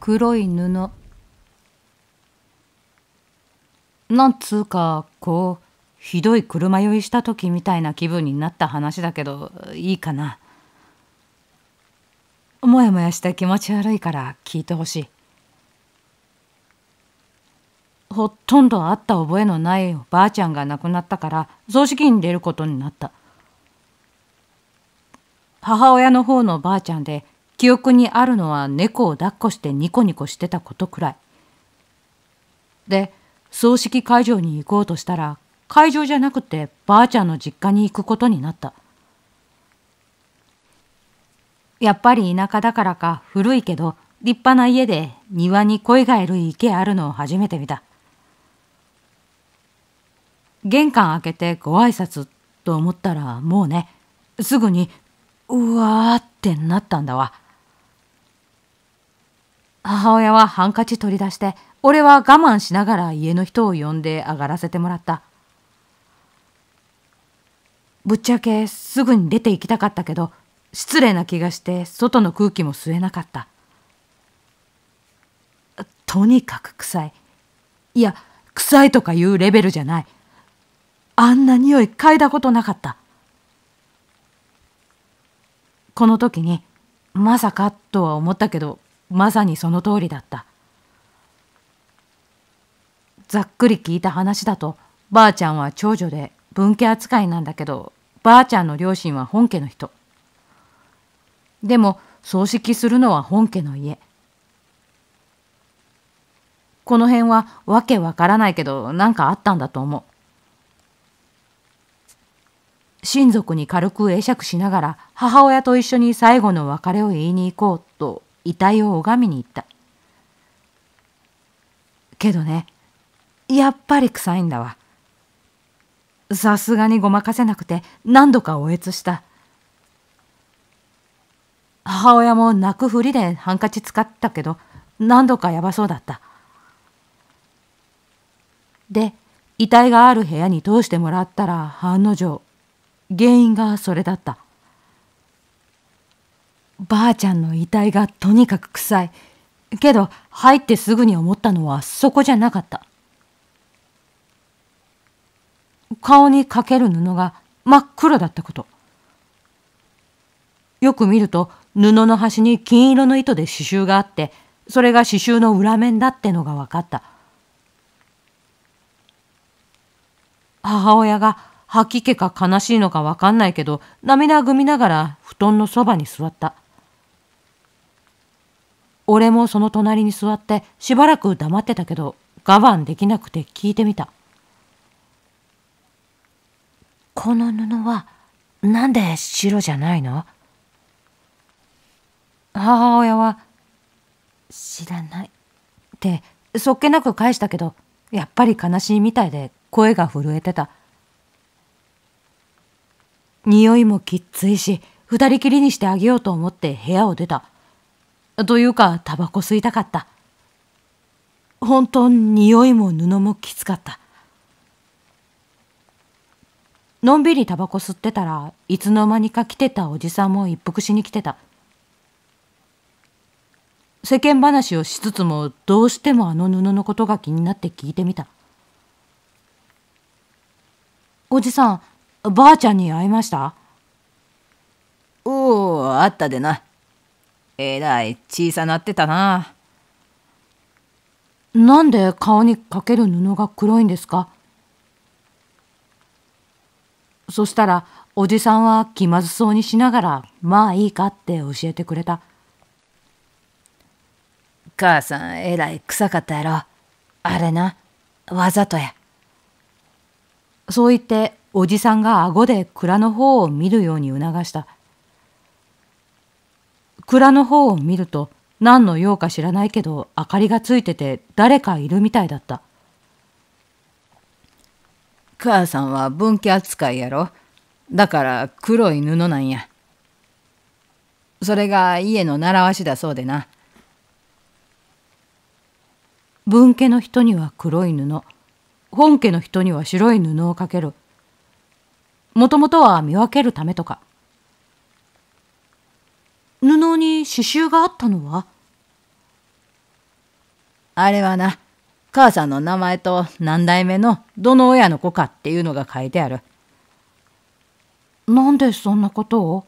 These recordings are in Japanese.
黒い布なんつうかこうひどい車酔いした時みたいな気分になった話だけどいいかなもやもやして気持ち悪いから聞いてほしいほとんど会った覚えのないおばあちゃんが亡くなったから葬式に出ることになった母親の方のばあちゃんで記憶にあるのは猫を抱っこしてニコニコしてたことくらい。で、葬式会場に行こうとしたら、会場じゃなくてばあちゃんの実家に行くことになった。やっぱり田舎だからか古いけど立派な家で庭に鯉がいる池あるのを初めて見た。玄関開けてご挨拶と思ったらもうね、すぐにうわーってなったんだわ。母親はハンカチ取り出して、俺は我慢しながら家の人を呼んで上がらせてもらった。ぶっちゃけすぐに出て行きたかったけど、失礼な気がして外の空気も吸えなかった。とにかく臭い。いや、臭いとかいうレベルじゃない。あんな匂い嗅いだことなかった。この時に、まさかとは思ったけど、まさにその通りだったざっくり聞いた話だとばあちゃんは長女で分家扱いなんだけどばあちゃんの両親は本家の人でも葬式するのは本家の家この辺はわけわからないけど何かあったんだと思う親族に軽く会釈しながら母親と一緒に最後の別れを言いに行こうと遺体を拝みに行ったけどねやっぱり臭いんだわさすがにごまかせなくて何度かおえつした母親も泣くふりでハンカチ使ったけど何度かやばそうだったで遺体がある部屋に通してもらったら案の定原因がそれだったばあちゃんの遺体がとにかく臭い。けど入ってすぐに思ったのはそこじゃなかった。顔にかける布が真っ黒だったこと。よく見ると布の端に金色の糸で刺繍があって、それが刺繍の裏面だってのが分かった。母親が吐き気か悲しいのか分かんないけど、涙ぐみながら布団のそばに座った。俺もその隣に座ってしばらく黙ってたけど我慢できなくて聞いてみた。この布はなんで白じゃないの母親は知らないってそっけなく返したけどやっぱり悲しいみたいで声が震えてた匂いもきっついし二人きりにしてあげようと思って部屋を出たというか、タバコ吸いたかった。本当に匂いも布もきつかった。のんびりタバコ吸ってたらいつの間にか来てたおじさんも一服しに来てた世間話をしつつもどうしてもあの布のことが気になって聞いてみたおじさんばあちゃんに会いましたおおあったでなえらい小さなってたな。なんで顔にかける布が黒いんですかそしたらおじさんは気まずそうにしながらまあいいかって教えてくれた母さんえらい臭かったやろあれなわざとやそう言っておじさんが顎で蔵の方を見るように促した蔵の方を見ると何の用か知らないけど明かりがついてて誰かいるみたいだった母さんは分家扱いやろだから黒い布なんやそれが家の習わしだそうでな分家の人には黒い布本家の人には白い布をかけるもともとは見分けるためとか布に刺繍があったのはあれはな、母さんの名前と何代目のどの親の子かっていうのが書いてある。なんでそんなことを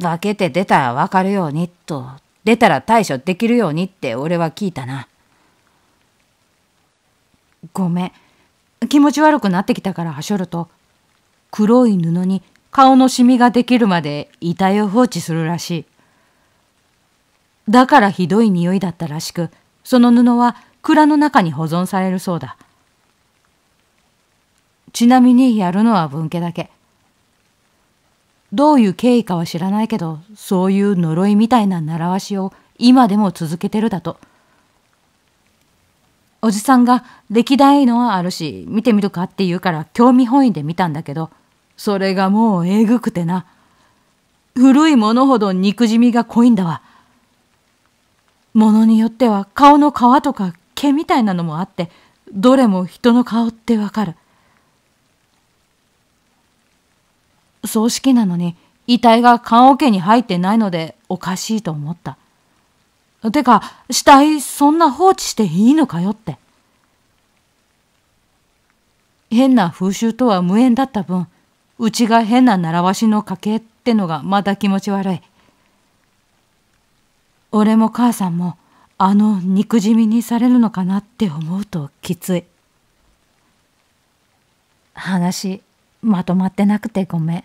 化けて出たらわかるようにと、出たら対処できるようにって俺は聞いたな。ごめん。気持ち悪くなってきたからはしょると、黒い布に顔のシミができるまで遺体を放置するらしい。だからひどい匂いだったらしく、その布は蔵の中に保存されるそうだ。ちなみにやるのは分家だけ。どういう経緯かは知らないけど、そういう呪いみたいな習わしを今でも続けてるだと。おじさんが歴代のはあるし見てみるかって言うから興味本位で見たんだけどそれがもうえぐくてな。古いものほど憎しみが濃いんだわ。ものによっては顔の皮とか毛みたいなのもあって、どれも人の顔ってわかる。葬式なのに遺体が棺桶に入ってないのでおかしいと思った。てか、死体そんな放置していいのかよって。変な風習とは無縁だった分、うちが変な習わしの家系ってのがまた気持ち悪い。俺も母さんもあの憎しみにされるのかなって思うときつい。話まとまってなくてごめん。